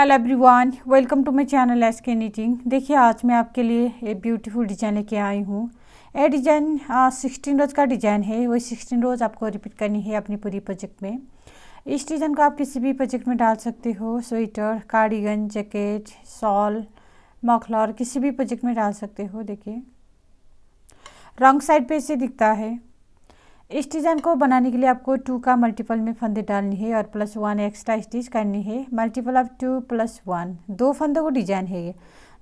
hello everyone welcome to my channel S K knitting देखिए आज मैं आपके लिए एक ब्यूटीफुल डिज़ाइन लेके आई हूँ ये डिज़ाइन सिक्सटीन रोज़ का डिज़ाइन है वही सिक्सटीन रोज़ आपको रिपीट करनी है अपनी पूरी प्रोजेक्ट में इस डिज़ाइन को आप किसी भी प्रोजेक्ट में डाल सकते हो sweater cardigan jacket shawl muffler किसी भी प्रोजेक्ट में डाल सकते हो देखिए रॉन्ग साइड पर इसे दिखता है इस डिज़ाइन को बनाने के लिए आपको टू का मल्टीपल में फंदे डालनी है और प्लस वन एक्स्ट्रा स्टिच करनी है multiple of two plus one दो फंदों को डिजाइन है ये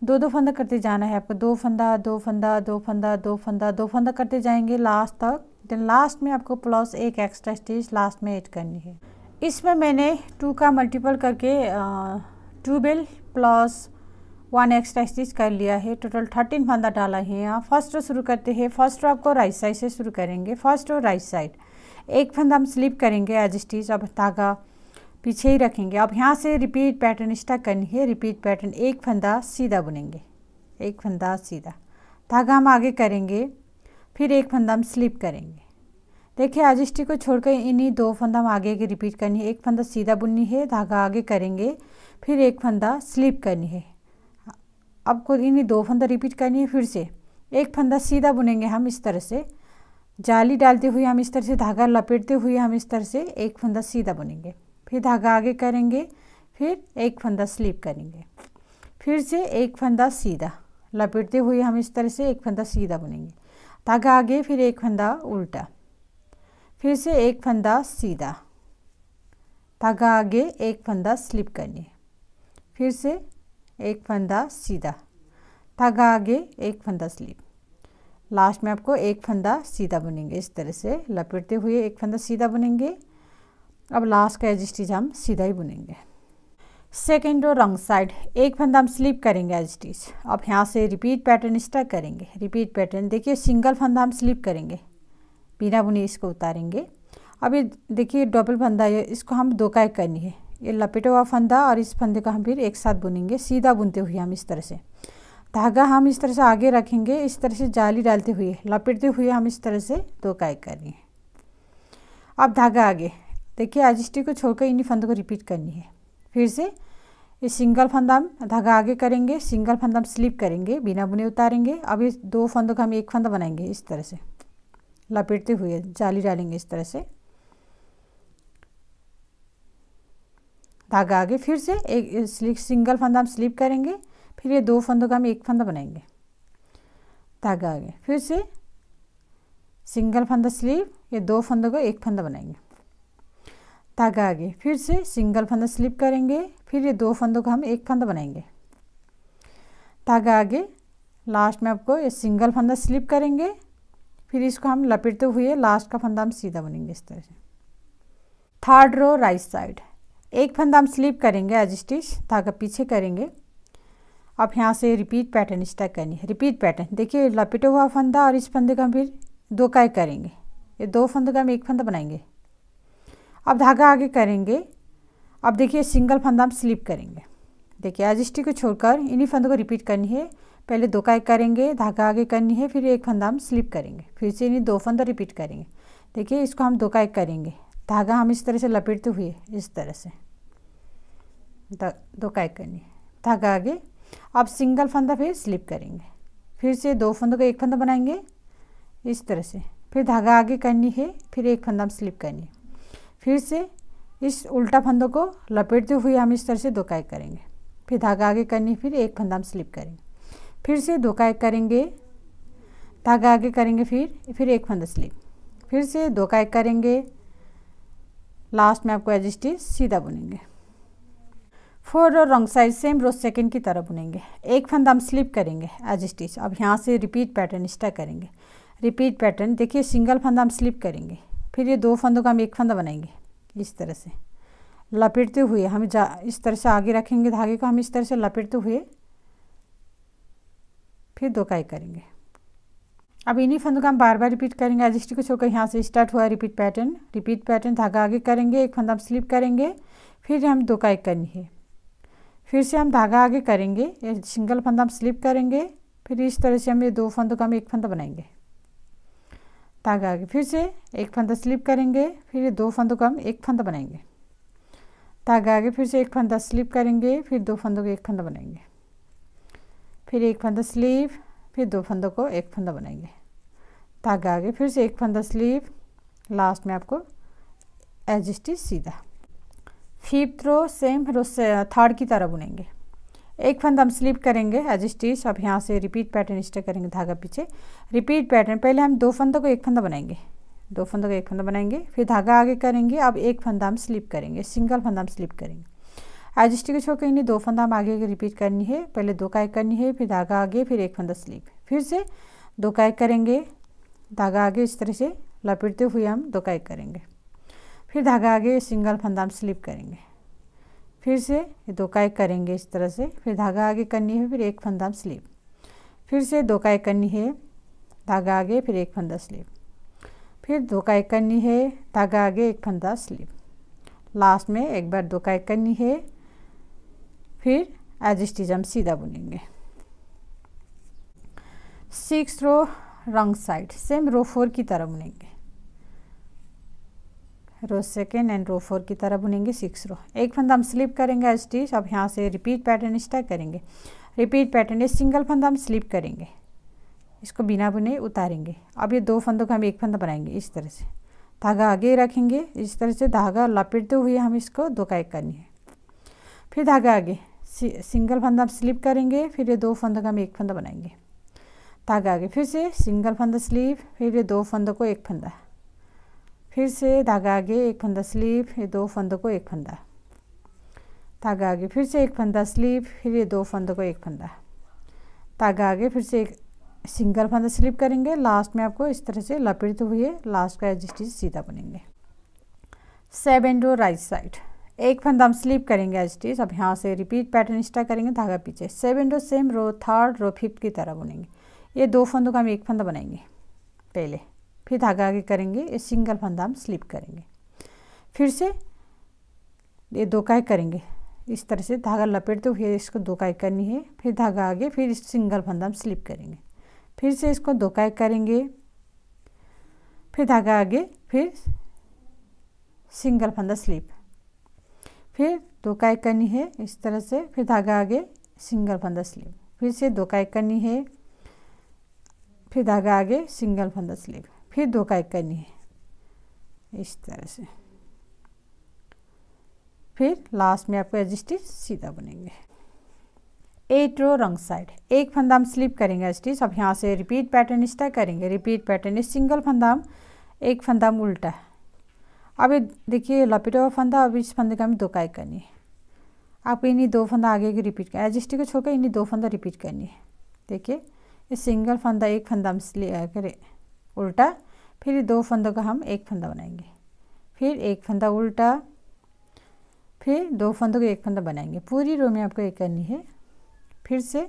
दो दो फंदा करते जाना है आपको दो फंदा दो फंदा दो फंदा दो फंदा दो फंदा करते जाएंगे लास्ट तक देन लास्ट में आपको प्लस एक एक्स्ट्रा स्टिच लास्ट में ऐड करनी है इसमें मैंने टू का मल्टीपल करके टू बेल प्लस वन एक्स्ट्रा स्टिच कर लिया है टोटल थर्टीन फंदा डाला है यहाँ फर्स्ट रो शुरू करते हैं फर्स्ट रो आपको राइट साइड से शुरू करेंगे फर्स्ट रो राइट साइड एक फंदा हम स्लिप करेंगे एज स्टिच अब धागा पीछे ही रखेंगे अब यहाँ से रिपीट पैटर्न स्टार्ट करनी है रिपीट पैटर्न एक फंदा सीधा बुनेंगे एक फंदा सीधा धागा हम आगे करेंगे फिर एक फंदा हम स्लिप करेंगे देखिए आज को छोड़कर इन्हीं दो फंदा हम आगे आगे रिपीट करनी है एक फंदा सीधा बुननी है धागा आगे करेंगे फिर एक फंदा स्लिप करनी है अब कुल इन्हें दो फंदा रिपीट करनी है फिर से एक फंदा सीधा बुनेंगे हम इस तरह से जाली डालते हुए हम इस तरह से धागा लपेटते हुए हम इस तरह से एक फंदा सीधा बुनेंगे फिर धागा आगे करेंगे फिर एक फंदा स्लिप करेंगे फिर से एक फंदा सीधा लपेटते हुए हम इस तरह से एक फंदा सीधा बुनेंगे धागा आगे फिर एक फंदा उल्टा फिर से एक फंदा सीधा धागा आगे एक फंदा स्लिप करनी फिर से एक फंदा सीधा धागा आगे एक फंदा स्लिप लास्ट में आपको एक फंदा सीधा बुनेंगे इस तरह से लपेटते हुए एक फंदा सीधा बुनेंगे अब लास्ट का एजस्टिज हम सीधा ही बुनेंगे सेकेंड और रॉन्ग साइड एक फंदा हम स्लिप करेंगे एजस्टिज अब यहाँ से रिपीट पैटर्न स्टार्ट करेंगे रिपीट पैटर्न देखिए सिंगल फंदा हम स्लिप करेंगे बिना बुने इसको उतारेंगे अब ये देखिए डबल फंदा है इसको हम दो का एक करनी है ये लपेटे हुआ फंदा और इस फंदे का हम फिर एक साथ बुनेंगे सीधा बुनते हुए हम इस तरह से धागा हम इस तरह से आगे रखेंगे इस तरह से जाली डालते हुए लपेटते हुए हम इस तरह से दो काय करेंगे अब धागा आगे देखिए एजिस्टी को छोड़कर इन्हीं फंदों को रिपीट करनी है फिर से ये सिंगल फंदा हम धागा आगे करेंगे सिंगल फंदा हम स्लिप करेंगे बिना बुने उतारेंगे अब इस दो फंदों का हम एक फंदा बनाएंगे इस तरह से लपेटते हुए जाली डालेंगे इस तरह से धागा आगे फिर से एक स्लिप सिंगल फंदा हम स्लिप करेंगे फिर ये दो फंदों का हम एक फंदा बनाएंगे धागा आगे फिर से सिंगल फंदा स्लिप ये दो फंदों का एक फंदा बनाएंगे धागा आगे फिर से सिंगल फंदा स्लिप करेंगे फिर ये दो फंदों का हम एक फंदा बनाएंगे धागा आगे लास्ट में आपको ये सिंगल फंदा स्लिप करेंगे फिर इसको हम लपेटते हुए लास्ट का फंदा हम सीधा बनेंगे इस तरह से थर्ड रो राइट साइड एक फंदा हम स्लिप करेंगे एज स्टिच धागा पीछे करेंगे अब यहाँ से रिपीट पैटर्न स्टैक करनी है रिपीट पैटर्न देखिए लपेटा हुआ फंदा और इस फंदे का हम फिर दो काय करेंगे ये दो फंदे का हम एक फंदा बनाएंगे अब धागा आगे करेंगे अब देखिए सिंगल फंदा हम स्लिप करेंगे देखिए एज स्टिच को छोड़कर इन्हीं फंदों को रिपीट करनी है पहले दो काय करेंगे धागा आगे करनी है फिर एक फंदा हम स्लिप करेंगे फिर से इन्हीं दो फंदा रिपीट करेंगे देखिए इसको हम दो काय करेंगे धागा हम इस तरह से लपेटते हुए इस तरह से दो काय करनी धागा आगे अब सिंगल फंदा फिर स्लिप करेंगे फिर से दो फंदों का एक फंदा बनाएंगे इस तरह से फिर धागा आगे करनी है फिर एक फंदा हम स्लिप करनी है फिर से इस उल्टा फंदों को लपेटते हुए हम इस तरह से दो काय करेंगे फिर धागा आगे करनी फिर एक फंदा हम स्लिप करेंगे फिर से दो काय करेंगे धागा आगे करेंगे फिर फिर एक फंदा स्लिप फिर से दो काय करेंगे लास्ट में आपको एज सीधा बुनेंगे फोर और wrong side same rows second की तरह बुनेंगे एक फंदा हम स्लिप करेंगे एज स्टिच अब यहाँ से रिपीट पैटर्न स्टा करेंगे रिपीट पैटर्न देखिए सिंगल फंदा हम स्लिप करेंगे फिर ये दो फंदों का हम एक फंदा बनाएंगे इस तरह से लपेटते हुए हम जा इस तरह से आगे रखेंगे धागे को हम इस तरह से लपेटते हुए फिर दो काई करेंगे अब इन्हीं फंदों का हम बार बार रिपीट करेंगे एडजस्टी को छोड़कर यहाँ से स्टार्ट हुआ रिपीट पैटर्न रिपीट पैटर्न धागा आगे करेंगे एक फंदा हम स्लिप करेंगे फिर हम दो का एक करनी है फिर से हम धागा आगे करेंगे सिंगल फंदा हम स्लिप करेंगे फिर इस तरह से हम ये दो फंदों का हम एक फंदा बनाएंगे धागा आगे फिर से एक फंदा स्लिप करेंगे फिर ये दो फंदों का हम एक फंदा बनाएंगे धागा आगे फिर से एक फंदा स्लिप करेंगे फिर दो फंदों का एक फंदा बनाएंगे फिर एक फंदा स्लीव फिर दो फंदों को एक फंदा बनाएंगे धागा आगे फिर से एक फंदा स्लीव लास्ट में आपको एज स्टिच सीधा फिफ्थ रो सेम रो से थर्ड की तरह बुनेंगे एक फंदा हम स्लिप करेंगे एज स्टिच अब यहाँ से रिपीट पैटर्न स्टे करेंगे धागा पीछे रिपीट पैटर्न पहले हम दो फंदों को एक फंदा बनाएंगे दो फंदों को एक फंदा बनाएंगे फिर धागा आगे करेंगे अब एक फंदा हम स्लिप करेंगे सिंगल फंदा हम स्लिप करेंगे एज स्टिच को छोड़ नहीं दो फंदा हम आगे रिपीट करनी है पहले दो का एक करनी है फिर धागा आगे फिर एक फंदा स्लिप फिर से दो का एक करेंगे धागा आगे इस तरह से लपेटते हुए हम दोकाई करेंगे फिर धागा आगे सिंगल फंदाम स्लिप करेंगे फिर से दोकाई करेंगे इस तरह से फिर धागा आगे करनी है फिर एक फंदाम स्लिप फिर से दोकाई करनी है धागा आगे फिर एक फंदा स्लिप फिर दोकाई करनी है धागा आगे एक फंदा स्लिप लास्ट में एक बार दोकाई करनी है फिर एज स्टिच हम सीधा बुनेंगे सिक्स रो रंग साइड सेम रो फोर की तरह बुनेंगे row second and row four की तरह बुनेंगे सिक्स रो एक फंदा हम स्लिप करेंगे स्टिच अब यहाँ से रिपीट पैटर्न स्टार्ट करेंगे रिपीट पैटर्न ये सिंगल फंदा हम स्लिप करेंगे इसको बिना बुने उतारेंगे अब ये दो फंदों का हम एक फंदा बनाएंगे इस तरह से धागा आगे रखेंगे इस तरह से धागा लपेटते हुए हम इसको दो का एक करनी है फिर धागा आगे सिंगल फंदा हम स्लिप करेंगे फिर ये दो फंदों का हम एक फंदा बनाएंगे धागा आगे फिर से सिंगल फंदा स्लीव फिर ये दो फंदों को एक फंदा फिर से धागा आगे एक फंदा स्लीव ये दो फंदों को एक फंदा धागा आगे फिर से एक फंदा स्लीव फिर ये दो फंदों को एक फंदा धागा आगे फिर से एक सिंगल फंदा स्लिप करेंगे लास्ट में आपको इस तरह से लपेटते हुए लास्ट का स्टिच सीधा बनेंगे सेवन डो राइट साइड एक फंदा हम स्लिप करेंगे स्टिच अब यहाँ से रिपीट पैटर्न स्टार्ट करेंगे धागा पीछे सेवन डो same row third row fifth की तरह बुनेंगे ये दो फंदों का हम एक फंदा बनाएंगे पहले फिर धागा आगे करेंगे ये सिंगल फंदा हम स्लिप करेंगे फिर से ये दो काय करेंगे इस तरह से धागा लपेटते हुए इसको दो काय करनी है फिर धागा आगे फिर इस सिंगल फंदा हम स्लिप करेंगे फिर से इसको दो काय करेंगे फिर धागा आगे फिर सिंगल फंदा स्लिप फिर दो काय करनी है इस तरह से फिर धागा आगे सिंगल फंदा स्लिप फिर से दो काय करनी है फिर धागा आगे सिंगल फंदा स्लिप फिर दो का एक करनी है इस तरह से फिर लास्ट में आपको एजस्टिच सीधा बनेंगे एट रो रंग साइड एक फंदा हम स्लिप करेंगे स्टिच अब यहाँ से रिपीट पैटर्न इस तरह करेंगे रिपीट पैटर्न सिंगल फंदा हम एक फंदा हम उल्टा है देखिए लपेटा हुआ फंदा अभी इस फंदे का हमें दो काय करनी है आपको इन्हीं दो फंदा आगे की रिपीट कर एडजस्टी को छोड़कर इन्हीं दो फंदा रिपीट करनी है देखिए इस सिंगल फंदा एक फंदा हम करें उल्टा फिर दो फंदों का हम एक फंदा बनाएंगे फिर एक फंदा उल्टा फिर दो फंदों का एक फंदा बनाएंगे पूरी रो में आपको एक करनी है फिर से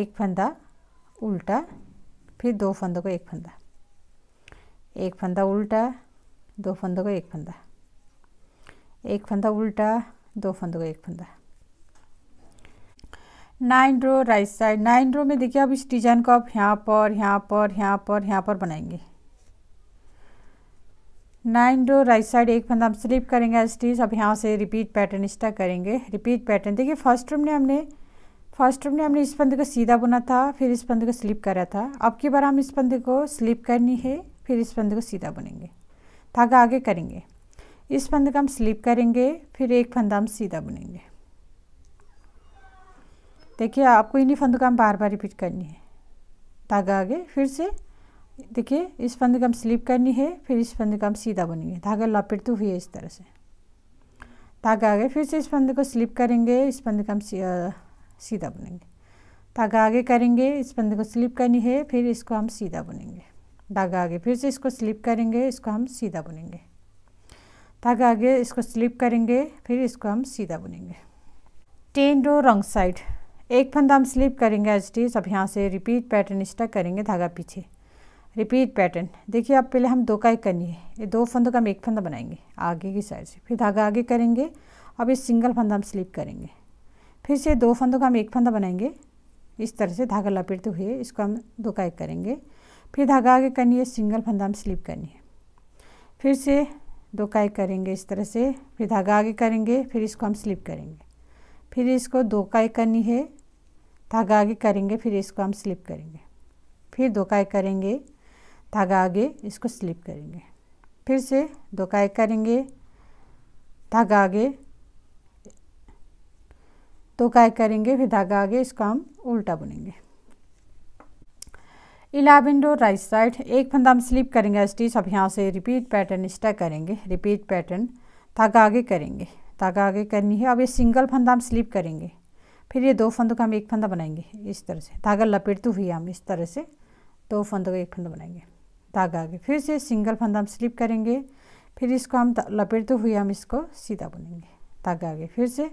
एक फंदा उल्टा फिर दो फंदों का एक फंदा एक फंदा उल्टा दो फंदों का एक फंदा एक फंदा उल्टा दो फंदों का एक फंदा nine row right side nine row में देखिए अब इस डिजाइन को आप यहाँ पर यहाँ पर यहाँ पर यहाँ पर बनाएंगे नाइन रो राइट साइड एक फंदा हम स्लिप करेंगे स्टीज अब यहाँ से रिपीट पैटर्न स्टा करेंगे रिपीट पैटर्न देखिए फर्स्ट रूम ने हमने फर्स्ट रूम ने हमने इस फंदे को सीधा बुना था फिर इस फंदे को स्लिप करा था अब की बार हम इस फंदे को स्लिप करनी है फिर इस फंदे को सीधा बुनेंगे धागा आगे करेंगे इस फंदे का हम स्लिप करेंगे फिर एक फंदा हम सीधा बुनेंगे देखिए आपको इन्हीं फंद हम बार बार रिपीट करनी है धागा आगे फिर से देखिए इस हम स्लिप करनी है फिर इस हम सीधा बनेंगे धागा लपेटते तो हुए इस तरह से धागा आगे फिर से इस फंद को स्लिप करेंगे इस फंद का हम सीधा बुनेंगे धागा आगे करेंगे इस फंद को स्लिप करनी है फिर इसको हम सीधा बुनेंगे धागा आगे फिर से इसको स्लिप करेंगे इसको हम सीधा बुनेंगे धागा आगे इसको स्लिप करेंगे फिर इसको हम सीधा बुनेंगे टेन रो रॉन्ग साइड एक फंदा हम स्लिप करेंगे एज टीज अब यहाँ से रिपीट पैटर्न स्टक करेंगे धागा पीछे रिपीट पैटर्न देखिए अब पहले हम दो का एक है ये दो फंदों का हम एक फंदा बनाएंगे आगे की साइड से फिर धागा आगे करेंगे अब इस सिंगल फंदा हम स्लिप करेंगे फिर से दो फंदों का हम एक फंदा बनाएंगे इस तरह से धागा लपेटते हुए इसको हम दो का एक करेंगे फिर धागा आगे करनी है सिंगल फंदा हम स्लिप करनी है फिर से दो का एक करेंगे इस तरह से फिर धागा आगे करेंगे फिर इसको हम स्लिप करेंगे फिर इसको दो का एक करनी है धागा आगे करेंगे फिर इसको हम स्लिप करेंगे फिर धोकाई करेंगे धागा आगे इसको स्लिप करेंगे फिर से धोकाई करेंगे धागा आगे धोकाई करेंगे फिर धागा आगे इसको हम उल्टा बुनेंगे इलेवन डो राइट साइड एक फंदा हम स्लिप करेंगे स्टिच अब यहाँ से रिपीट पैटर्न स्टा करेंगे रिपीट पैटर्न धागा आगे करेंगे धागा आगे करनी है अब ये सिंगल फंदा हम स्लिप करेंगे फिर ये दो फंदों का हम एक फंदा बनाएंगे इस तरह से धागा लपेटते हुए हम इस तरह से दो फंदों का एक फंदा बनाएंगे धागा आगे फिर से सिंगल फंदा हम स्लिप करेंगे फिर इसको हम लपेटते हुए हम इसको सीधा बुनेंगे धागा आगे फिर से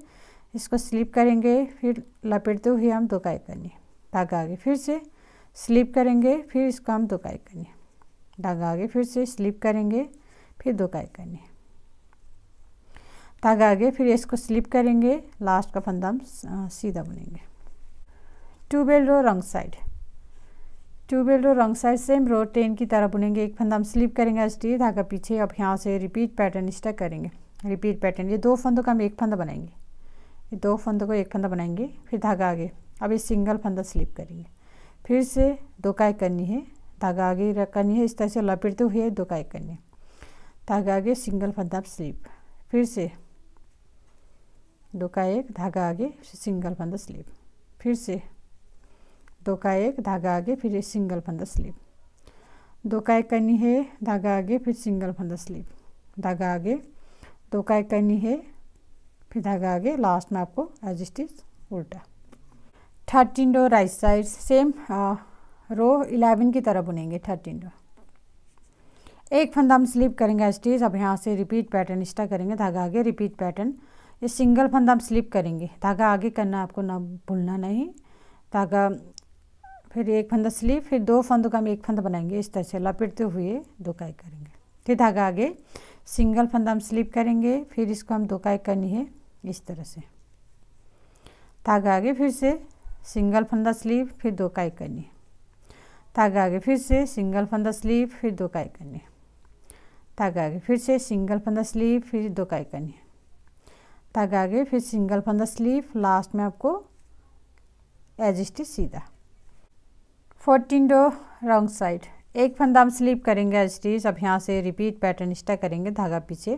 इसको स्लिप करेंगे फिर लपेटते हुए हम दो एक करनी धागा आगे फिर से स्लिप करेंगे फिर इसको हम दो एक करनी धागा आगे फिर से स्लिप करेंगे फिर दो एक करनी धागा आगे फिर इसको स्लिप करेंगे लास्ट का फंदा हम सीधा बुनेंगे टू बेल रो रंग साइड टू बेल रो रंग साइड सेम रो टेन की तरह बुनेंगे एक फंदा हम स्लिप करेंगे इसलिए धागा पीछे अब यहाँ से रिपीट पैटर्न स्टक करेंगे रिपीट पैटर्न ये दो फंदों का हम एक फंदा बनाएंगे ये दो फंदों को एक फंदा बनाएंगे फिर धागा आगे अब ये सिंगल फंदा स्लिप करेंगे फिर से दो काय करनी है धागा आगे करनी है इस तरह से लपेटते हुए दो काय करनी है धागा आगे सिंगल फंदा स्लिप फिर से दो का एक धागा आगे फिर सिंगल फंदा स्लिप फिर से दो का एक धागा आगे फिर सिंगल फंदा स्लिप दो का एक करनी है धागा आगे फिर सिंगल फंदा स्लिप धागा आगे दो का एक करनी है फिर धागा आगे लास्ट में आपको एज स्टिच उल्टा थर्टीन डो right side same row eleven की तरह बुनेंगे थर्टीन डो एक फंदा हम स्लिप करेंगे स्टिच अब यहाँ से रिपीट पैटर्न स्टार्ट करेंगे धागा आगे रिपीट पैटर्न ये सिंगल फंदा हम स्लिप करेंगे धागा आगे करना आपको ना भूलना नहीं धागा फिर एक फंदा स्लिप फिर दो फंदों का हम एक फंदा बनाएंगे इस तरह से लपेटते हुए दो काई करेंगे फिर धागा आगे सिंगल फंदा हम स्लिप करेंगे फिर इसको हम दो काई करनी है इस तरह से धागा आगे फिर से सिंगल फंदा स्लिप फिर दो काई करनी है धागा आगे फिर से सिंगल फंदा स्लीप फिर दो काई करनी है धागा आगे फिर से सिंगल फंदा स्लीप फिर दो काई करनी है धागा आगे फिर सिंगल फंदा स्लीव लास्ट में आपको एज स्टिच सीधा फोर्टीन डो रॉन्ग साइड एक फंदा हम स्लीप करेंगे एज स्टिच अब यहाँ से रिपीट पैटर्न स्टा करेंगे धागा पीछे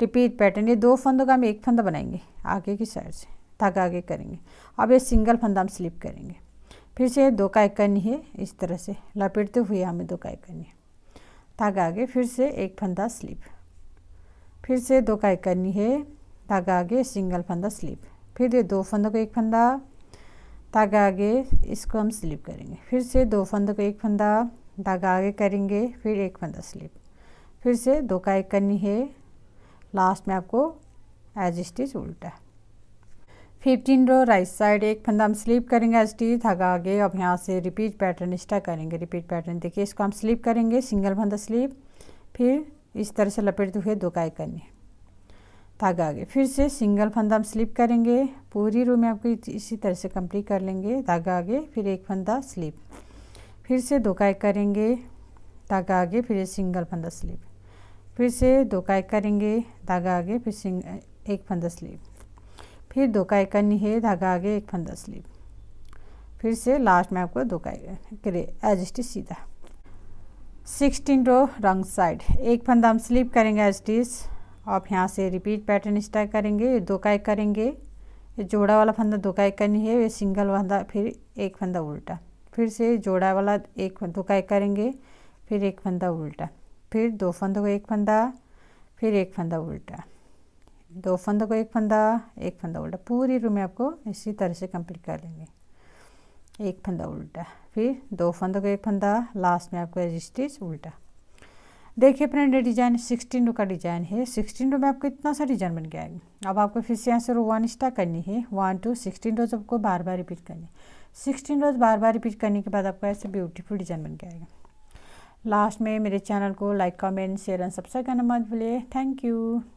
रिपीट पैटर्न ये दो फंदों का हम एक फंदा बनाएंगे आगे की साइड से धागा आगे करेंगे अब ये सिंगल फंदा हम स्लीप करेंगे फिर से दो का एक करनी है इस तरह से लपेटते हुए हमें दो का एक करनी है धागा आगे फिर से एक फंदा स्लीप फिर से दो का एक करनी है धागा आगे सिंगल फंदा स्लिप फिर दे दो फंदों को एक फंदा धागा आगे इसको हम स्लिप करेंगे फिर से दो फंदों को एक फंदा धागा आगे करेंगे फिर एक फंदा स्लिप फिर से दो का एक करनी है लास्ट में आपको एज स्टिच उल्टा फिफ्टीन रो राइट साइड एक फंदा हम स्लिप करेंगे एज स्टिच धागा आगे अब यहाँ से रिपीट पैटर्न एक्स्ट्रा करेंगे रिपीट पैटर्न देखिए इसको हम स्लिप करेंगे सिंगल फंदा स्लिप फिर इस तरह से लपेटते हुए दो का एक करनी है धागा आगे फिर से सिंगल फंदा हम स्लिप करेंगे पूरी रो में आपको इसी तरह से कंप्लीट कर लेंगे धागा आगे फिर एक फंदा स्लिप फिर से धोकाई करेंगे धागा आगे फिर सिंगल फंदा स्लिप फिर से धोकाई करेंगे धागा आगे फिर सिंग एक फंदा स्लिप फिर धोकाई करनी है धागा आगे एक फंदा स्लिप फिर से लास्ट में आपको धोकाई करे एजस्ट सीधा सिक्सटीन रो रंग साइड एक फंदा हम स्लिप करेंगे एजस्टिस आप यहाँ से रिपीट पैटर्न स्टार्ट करेंगे दो का एक करेंगे जोड़ा वाला फंदा दो का एक करनी है ये सिंगल फंदा फिर एक फंदा उल्टा फिर से जोड़ा वाला एक दो का एक करेंगे फिर एक फंदा उल्टा फिर दो फंदों को एक फंदा फिर एक फंदा उल्टा दो फंदों को एक फंदा एक फंदा उल्टा पूरी रूम में आपको इसी तरह से कंप्लीट कर लेंगे एक फंदा उल्टा फिर दो फंदों को एक फंदा लास्ट में आपको स्टिच उल्टा देखिए फ्रेंड डिज़ाइन सिक्सटीन रो का डिज़ाइन है सिक्सटीन रो में आपको इतना सा डिज़ाइन बन गया है अब आपको फिर से यहाँ से रो वन स्टार्ट करनी है वन टू सिक्सटीन रोज आपको बार बार रिपीट करनी है सिक्सटीन रोज बार बार रिपीट करने के बाद आपको ऐसे ब्यूटीफुल डिज़ाइन बन गया आएगा लास्ट में मेरे चैनल को like comment share and subscribe करना मत भूलिए थैंक यू